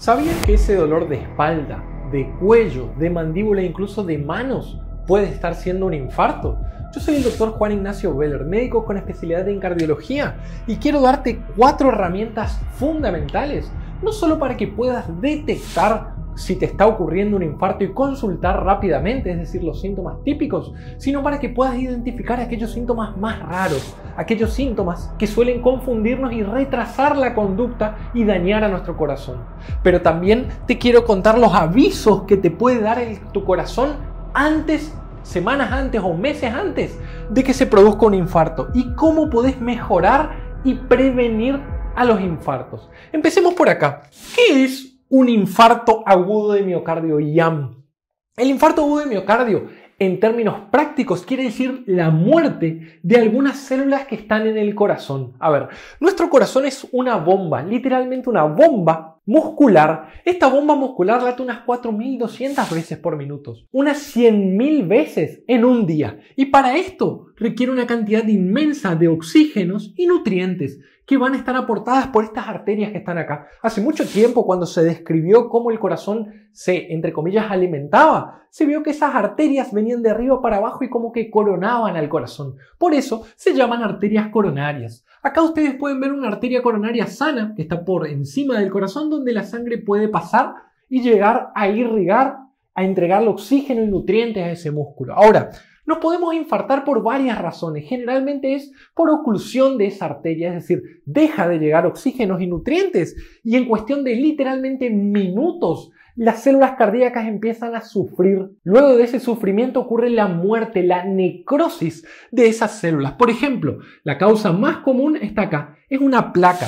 ¿Sabías que ese dolor de espalda, de cuello, de mandíbula e incluso de manos puede estar siendo un infarto? Yo soy el doctor Juan Ignacio Veller, médico con especialidad en cardiología, y quiero darte cuatro herramientas fundamentales, no solo para que puedas detectar si te está ocurriendo un infarto y consultar rápidamente, es decir, los síntomas típicos, sino para que puedas identificar aquellos síntomas más raros, aquellos síntomas que suelen confundirnos y retrasar la conducta y dañar a nuestro corazón. Pero también te quiero contar los avisos que te puede dar tu corazón antes semanas antes o meses antes de que se produzca un infarto y cómo podés mejorar y prevenir a los infartos. Empecemos por acá. ¿Qué es un infarto agudo de miocardio, IAM. El infarto agudo de miocardio, en términos prácticos, quiere decir la muerte de algunas células que están en el corazón. A ver, nuestro corazón es una bomba, literalmente una bomba muscular, esta bomba muscular late unas 4.200 veces por minuto, unas 100.000 veces en un día. Y para esto requiere una cantidad inmensa de oxígenos y nutrientes que van a estar aportadas por estas arterias que están acá. Hace mucho tiempo, cuando se describió cómo el corazón se, entre comillas, alimentaba, se vio que esas arterias venían de arriba para abajo y como que coronaban al corazón. Por eso se llaman arterias coronarias. Acá ustedes pueden ver una arteria coronaria sana que está por encima del corazón, donde donde la sangre puede pasar y llegar a irrigar, a entregarle oxígeno y nutrientes a ese músculo. Ahora, nos podemos infartar por varias razones. Generalmente es por oclusión de esa arteria, es decir, deja de llegar oxígenos y nutrientes y en cuestión de literalmente minutos las células cardíacas empiezan a sufrir. Luego de ese sufrimiento ocurre la muerte, la necrosis de esas células. Por ejemplo, la causa más común está acá, es una placa.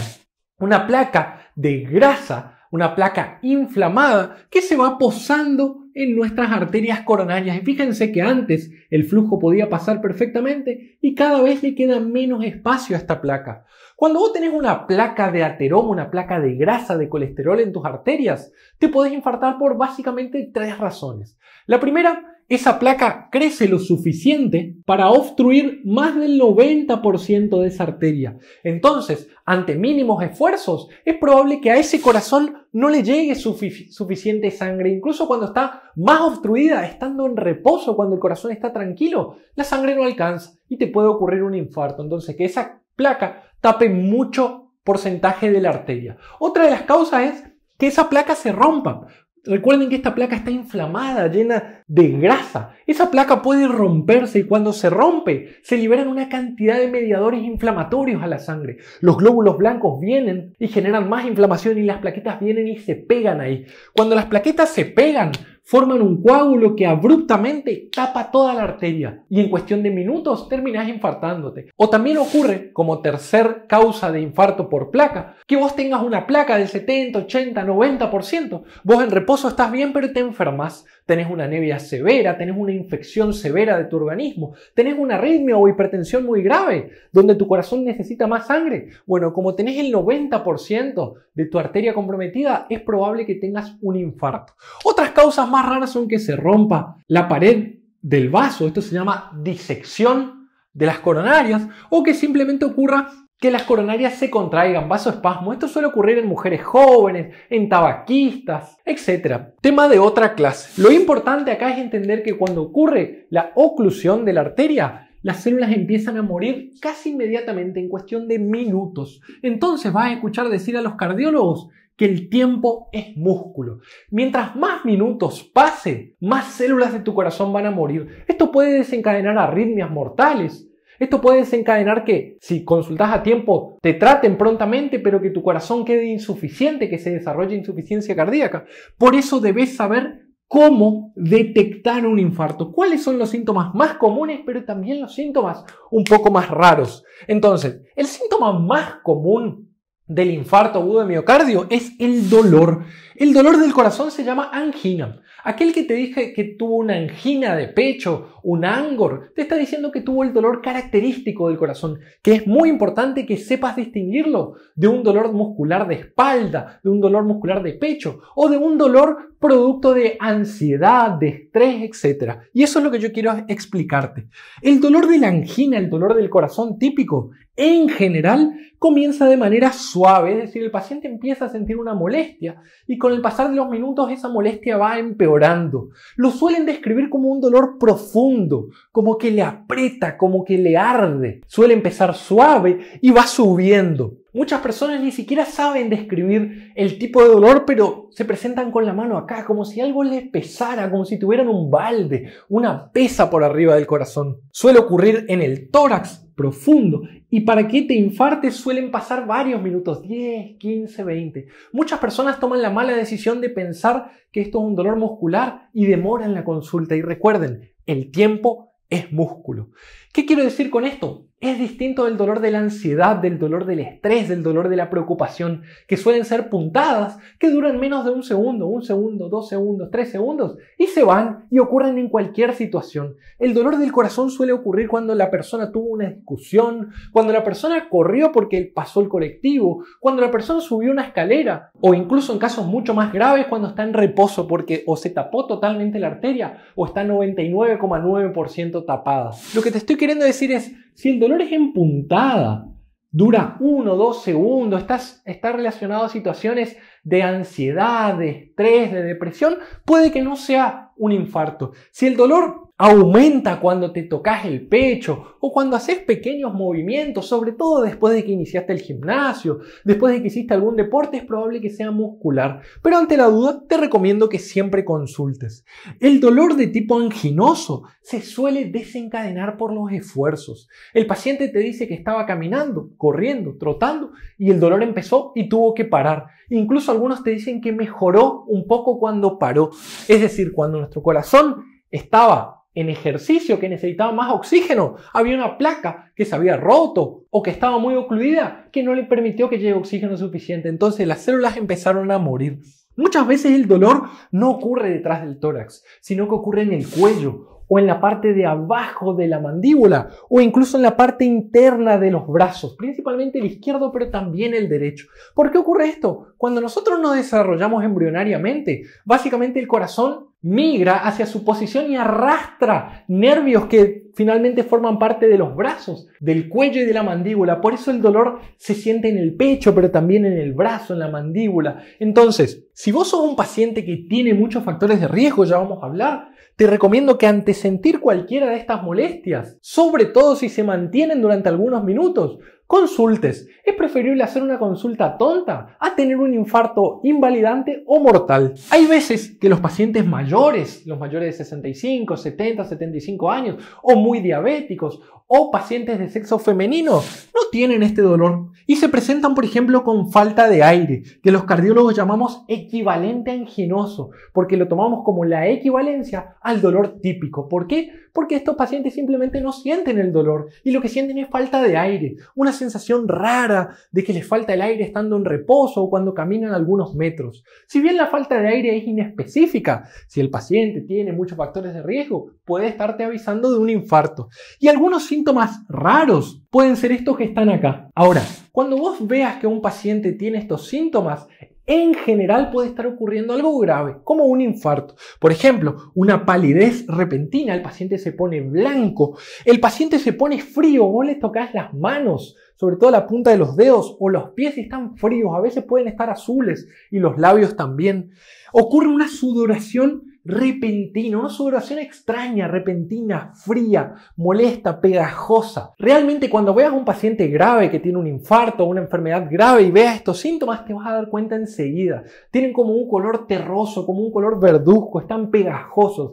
Una placa de grasa, una placa inflamada que se va posando en nuestras arterias coronarias. fíjense que antes el flujo podía pasar perfectamente y cada vez le queda menos espacio a esta placa. Cuando vos tenés una placa de ateroma, una placa de grasa, de colesterol en tus arterias, te podés infartar por básicamente tres razones. La primera esa placa crece lo suficiente para obstruir más del 90% de esa arteria. Entonces, ante mínimos esfuerzos, es probable que a ese corazón no le llegue suficiente sangre, incluso cuando está más obstruida, estando en reposo, cuando el corazón está tranquilo, la sangre no alcanza y te puede ocurrir un infarto. Entonces, que esa placa tape mucho porcentaje de la arteria. Otra de las causas es que esa placa se rompa. Recuerden que esta placa está inflamada, llena de grasa. Esa placa puede romperse y cuando se rompe se liberan una cantidad de mediadores inflamatorios a la sangre. Los glóbulos blancos vienen y generan más inflamación y las plaquetas vienen y se pegan ahí. Cuando las plaquetas se pegan, forman un coágulo que abruptamente tapa toda la arteria y en cuestión de minutos terminas infartándote. O también ocurre, como tercer causa de infarto por placa, que vos tengas una placa del 70, 80, 90%. Vos en reposo estás bien, pero te enfermas. Tenés una nevia severa, tenés una infección severa de tu organismo, tenés un arritmia o hipertensión muy grave, donde tu corazón necesita más sangre. Bueno, como tenés el 90% de tu arteria comprometida, es probable que tengas un infarto. Otras causas más raras son que se rompa la pared del vaso, esto se llama disección de las coronarias, o que simplemente ocurra que las coronarias se contraigan, vasoespasmo. Esto suele ocurrir en mujeres jóvenes, en tabaquistas, etc. Tema de otra clase. Lo importante acá es entender que cuando ocurre la oclusión de la arteria, las células empiezan a morir casi inmediatamente, en cuestión de minutos. Entonces vas a escuchar decir a los cardiólogos el tiempo es músculo. Mientras más minutos pasen, más células de tu corazón van a morir. Esto puede desencadenar arritmias mortales. Esto puede desencadenar que si consultas a tiempo te traten prontamente, pero que tu corazón quede insuficiente, que se desarrolle insuficiencia cardíaca. Por eso debes saber cómo detectar un infarto, cuáles son los síntomas más comunes, pero también los síntomas un poco más raros. Entonces, el síntoma más común del infarto agudo de miocardio es el dolor. El dolor del corazón se llama angina. Aquel que te dije que tuvo una angina de pecho, un ángor, te está diciendo que tuvo el dolor característico del corazón, que es muy importante que sepas distinguirlo de un dolor muscular de espalda, de un dolor muscular de pecho o de un dolor producto de ansiedad, de estrés, etc. Y eso es lo que yo quiero explicarte. El dolor de la angina, el dolor del corazón típico, en general comienza de manera suave, es decir, el paciente empieza a sentir una molestia y con el pasar de los minutos esa molestia va empeorando. Lo suelen describir como un dolor profundo, como que le aprieta, como que le arde. Suele empezar suave y va subiendo. Muchas personas ni siquiera saben describir el tipo de dolor, pero se presentan con la mano acá, como si algo les pesara, como si tuvieran un balde, una pesa por arriba del corazón. Suele ocurrir en el tórax, profundo. Y para que te infartes suelen pasar varios minutos, 10, 15, 20. Muchas personas toman la mala decisión de pensar que esto es un dolor muscular y demoran la consulta. Y recuerden, el tiempo es músculo. ¿Qué quiero decir con esto? Es distinto del dolor de la ansiedad, del dolor del estrés, del dolor de la preocupación, que suelen ser puntadas, que duran menos de un segundo, un segundo, dos segundos, tres segundos, y se van y ocurren en cualquier situación. El dolor del corazón suele ocurrir cuando la persona tuvo una discusión, cuando la persona corrió porque pasó el colectivo, cuando la persona subió una escalera, o incluso en casos mucho más graves cuando está en reposo porque o se tapó totalmente la arteria o está 99,9% tapada. Lo que te estoy queriendo decir es, si el dolor es en puntada, dura uno, o dos segundos, estás, está relacionado a situaciones de ansiedad, de estrés, de depresión, puede que no sea un infarto. Si el dolor Aumenta cuando te tocas el pecho o cuando haces pequeños movimientos, sobre todo después de que iniciaste el gimnasio, después de que hiciste algún deporte, es probable que sea muscular. Pero ante la duda, te recomiendo que siempre consultes. El dolor de tipo anginoso se suele desencadenar por los esfuerzos. El paciente te dice que estaba caminando, corriendo, trotando y el dolor empezó y tuvo que parar. Incluso algunos te dicen que mejoró un poco cuando paró. Es decir, cuando nuestro corazón estaba en ejercicio que necesitaba más oxígeno. Había una placa que se había roto o que estaba muy ocluida que no le permitió que llegue oxígeno suficiente. Entonces las células empezaron a morir. Muchas veces el dolor no ocurre detrás del tórax, sino que ocurre en el cuello o en la parte de abajo de la mandíbula o incluso en la parte interna de los brazos, principalmente el izquierdo pero también el derecho. ¿Por qué ocurre esto? Cuando nosotros nos desarrollamos embrionariamente, básicamente el corazón migra hacia su posición y arrastra nervios que finalmente forman parte de los brazos, del cuello y de la mandíbula. Por eso el dolor se siente en el pecho, pero también en el brazo, en la mandíbula. Entonces, si vos sos un paciente que tiene muchos factores de riesgo, ya vamos a hablar, te recomiendo que ante sentir cualquiera de estas molestias, sobre todo si se mantienen durante algunos minutos, Consultes. Es preferible hacer una consulta tonta a tener un infarto invalidante o mortal. Hay veces que los pacientes mayores, los mayores de 65, 70, 75 años, o muy diabéticos, o pacientes de sexo femenino, no tienen este dolor y se presentan, por ejemplo, con falta de aire, que los cardiólogos llamamos equivalente anginoso, porque lo tomamos como la equivalencia al dolor típico. ¿Por qué? Porque estos pacientes simplemente no sienten el dolor y lo que sienten es falta de aire, sensación rara de que les falta el aire estando en reposo o cuando caminan algunos metros. Si bien la falta de aire es inespecífica, si el paciente tiene muchos factores de riesgo, puede estarte avisando de un infarto. Y algunos síntomas raros pueden ser estos que están acá. Ahora, cuando vos veas que un paciente tiene estos síntomas, en general puede estar ocurriendo algo grave, como un infarto. Por ejemplo, una palidez repentina, el paciente se pone blanco, el paciente se pone frío, vos le tocas las manos, sobre todo la punta de los dedos o los pies están fríos, a veces pueden estar azules y los labios también. Ocurre una sudoración repentina, una sudoración extraña, repentina, fría, molesta, pegajosa. Realmente cuando veas a un paciente grave que tiene un infarto o una enfermedad grave y veas estos síntomas, te vas a dar cuenta enseguida. Tienen como un color terroso, como un color verduzco, están pegajosos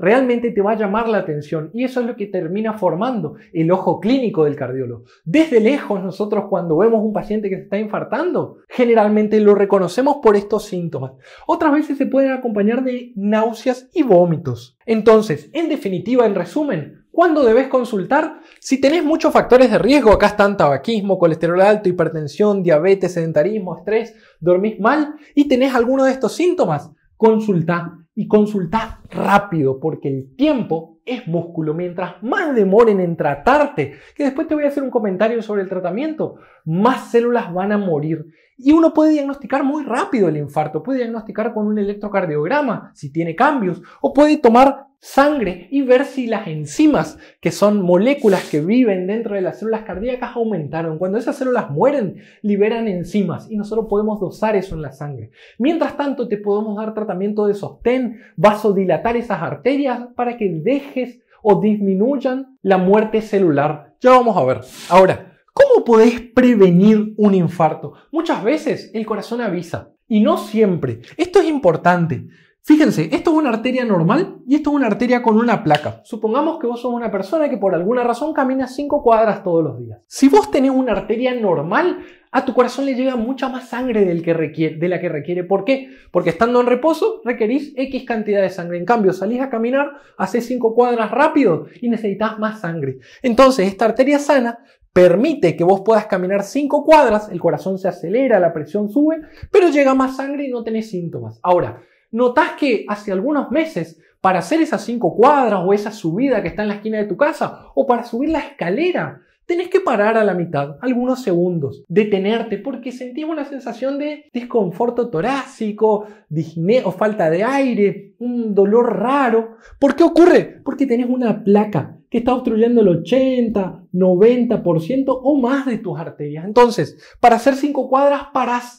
realmente te va a llamar la atención y eso es lo que termina formando el ojo clínico del cardiólogo. Desde lejos nosotros cuando vemos un paciente que se está infartando, generalmente lo reconocemos por estos síntomas. Otras veces se pueden acompañar de náuseas y vómitos. Entonces, en definitiva, en resumen, ¿Cuándo debes consultar? Si tenés muchos factores de riesgo, acá están tabaquismo, colesterol alto, hipertensión, diabetes, sedentarismo, estrés, dormís mal y tenés alguno de estos síntomas, consulta y consulta rápido porque el tiempo es músculo. Mientras más demoren en tratarte, que después te voy a hacer un comentario sobre el tratamiento, más células van a morir y uno puede diagnosticar muy rápido el infarto, puede diagnosticar con un electrocardiograma si tiene cambios, o puede tomar sangre y ver si las enzimas, que son moléculas que viven dentro de las células cardíacas, aumentaron. Cuando esas células mueren, liberan enzimas y nosotros podemos dosar eso en la sangre. Mientras tanto, te podemos dar tratamiento de sostén, vasodilatar esas arterias para que dejes o disminuyan la muerte celular. Ya vamos a ver. Ahora, ¿Cómo podés prevenir un infarto? Muchas veces el corazón avisa y no siempre. Esto es importante. Fíjense, esto es una arteria normal y esto es una arteria con una placa. Supongamos que vos sos una persona que por alguna razón camina 5 cuadras todos los días. Si vos tenés una arteria normal, a tu corazón le llega mucha más sangre de la que requiere. ¿Por qué? Porque estando en reposo requerís X cantidad de sangre. En cambio, salís a caminar, haces cinco cuadras rápido y necesitas más sangre. Entonces, esta arteria sana permite que vos puedas caminar cinco cuadras, el corazón se acelera, la presión sube, pero llega más sangre y no tenés síntomas. Ahora, notás que hace algunos meses, para hacer esas cinco cuadras o esa subida que está en la esquina de tu casa, o para subir la escalera, tenés que parar a la mitad, algunos segundos, detenerte, porque sentís una sensación de desconforto torácico, disneo, o falta de aire, un dolor raro. ¿Por qué ocurre? Porque tenés una placa que está obstruyendo el 80, 90% o más de tus arterias. Entonces, para hacer cinco cuadras, paras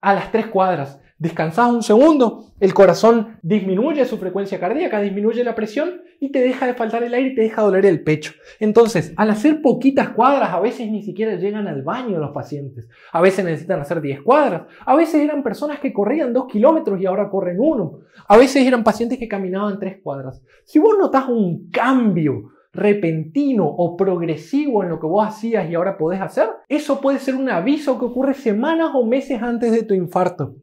a las tres cuadras. Descansas un segundo, el corazón disminuye su frecuencia cardíaca, disminuye la presión y te deja de faltar el aire y te deja doler el pecho. Entonces, al hacer poquitas cuadras, a veces ni siquiera llegan al baño los pacientes. A veces necesitan hacer diez cuadras. A veces eran personas que corrían dos kilómetros y ahora corren uno. A veces eran pacientes que caminaban tres cuadras. Si vos notas un cambio repentino o progresivo en lo que vos hacías y ahora podés hacer, eso puede ser un aviso que ocurre semanas o meses antes de tu infarto.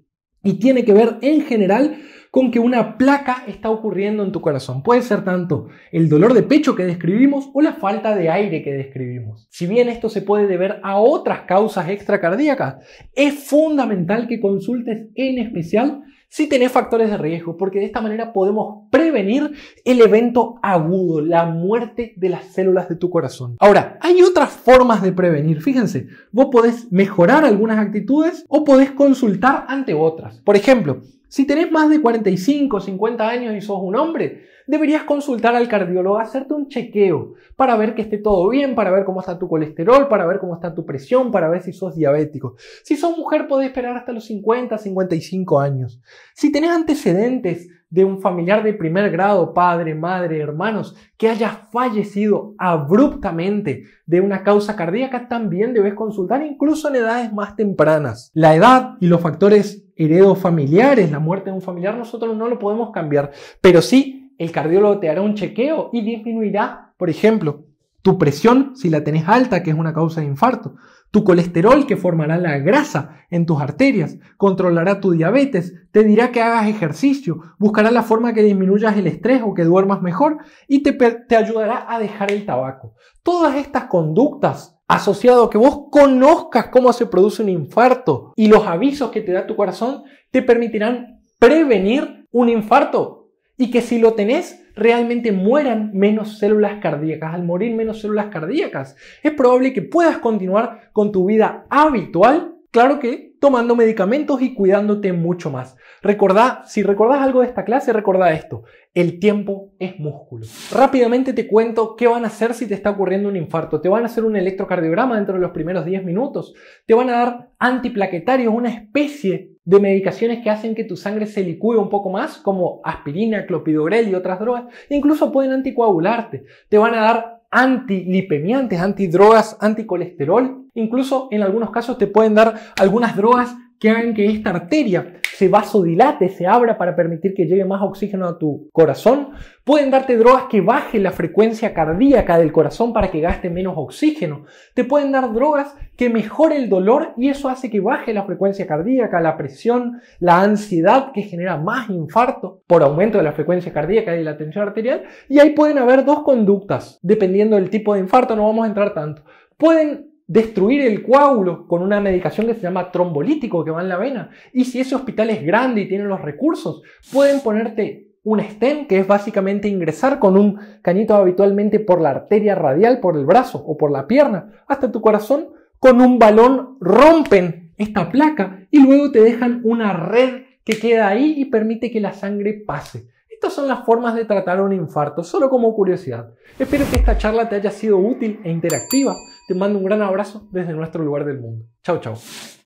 Y tiene que ver en general con que una placa está ocurriendo en tu corazón. Puede ser tanto el dolor de pecho que describimos o la falta de aire que describimos. Si bien esto se puede deber a otras causas extracardíacas, es fundamental que consultes en especial si tenés factores de riesgo, porque de esta manera podemos prevenir el evento agudo, la muerte de las células de tu corazón. Ahora, hay otras formas de prevenir, fíjense, vos podés mejorar algunas actitudes o podés consultar ante otras. Por ejemplo, si tenés más de 45, 50 años y sos un hombre, deberías consultar al cardiólogo, hacerte un chequeo para ver que esté todo bien, para ver cómo está tu colesterol, para ver cómo está tu presión, para ver si sos diabético. Si sos mujer, podés esperar hasta los 50, 55 años. Si tenés antecedentes de un familiar de primer grado, padre, madre, hermanos, que haya fallecido abruptamente de una causa cardíaca, también debes consultar incluso en edades más tempranas. La edad y los factores heredos familiares, la muerte de un familiar, nosotros no lo podemos cambiar, pero sí el cardiólogo te hará un chequeo y disminuirá, por ejemplo, tu presión si la tenés alta, que es una causa de infarto, tu colesterol que formará la grasa en tus arterias, controlará tu diabetes, te dirá que hagas ejercicio, buscará la forma que disminuyas el estrés o que duermas mejor y te, ayudará a dejar el tabaco. Todas estas conductas asociado a que vos conozcas cómo se produce un infarto y los avisos que te da tu corazón te permitirán prevenir un infarto y que si lo tenés realmente mueran menos células cardíacas. Al morir menos células cardíacas, es probable que puedas continuar con tu vida habitual, claro que tomando medicamentos y cuidándote mucho más. Recordá, si recordás algo de esta clase, recordá esto. El tiempo es músculo. Rápidamente te cuento qué van a hacer si te está ocurriendo un infarto. Te van a hacer un electrocardiograma dentro de los primeros 10 minutos. Te van a dar antiplaquetarios, una especie de medicaciones que hacen que tu sangre se licúe un poco más, como aspirina, clopidogrel y otras drogas. Incluso pueden anticoagularte. Te van a dar antilipemiantes, antidrogas, anticolesterol Incluso en algunos casos te pueden dar algunas drogas que hagan que esta arteria se vasodilate, se abra para permitir que llegue más oxígeno a tu corazón. Pueden darte drogas que baje la frecuencia cardíaca del corazón para que gaste menos oxígeno. Te pueden dar drogas que mejore el dolor y eso hace que baje la frecuencia cardíaca, la presión, la ansiedad que genera más infarto por aumento de la frecuencia cardíaca y la tensión arterial. Y ahí pueden haber dos conductas, dependiendo del tipo de infarto, no vamos a entrar tanto. Pueden destruir el coágulo con una medicación que se llama trombolítico que va en la vena. Y si ese hospital es grande y tiene los recursos, pueden ponerte un stem, que es básicamente ingresar con un cañito habitualmente por la arteria radial, por el brazo o por la pierna, hasta tu corazón, con un balón rompen esta placa y luego te dejan una red que queda ahí y permite que la sangre pase. Estas son las formas de tratar un infarto, solo como curiosidad. Espero que esta charla te haya sido útil e interactiva. Te mando un gran abrazo desde nuestro lugar del mundo. Chao, chao.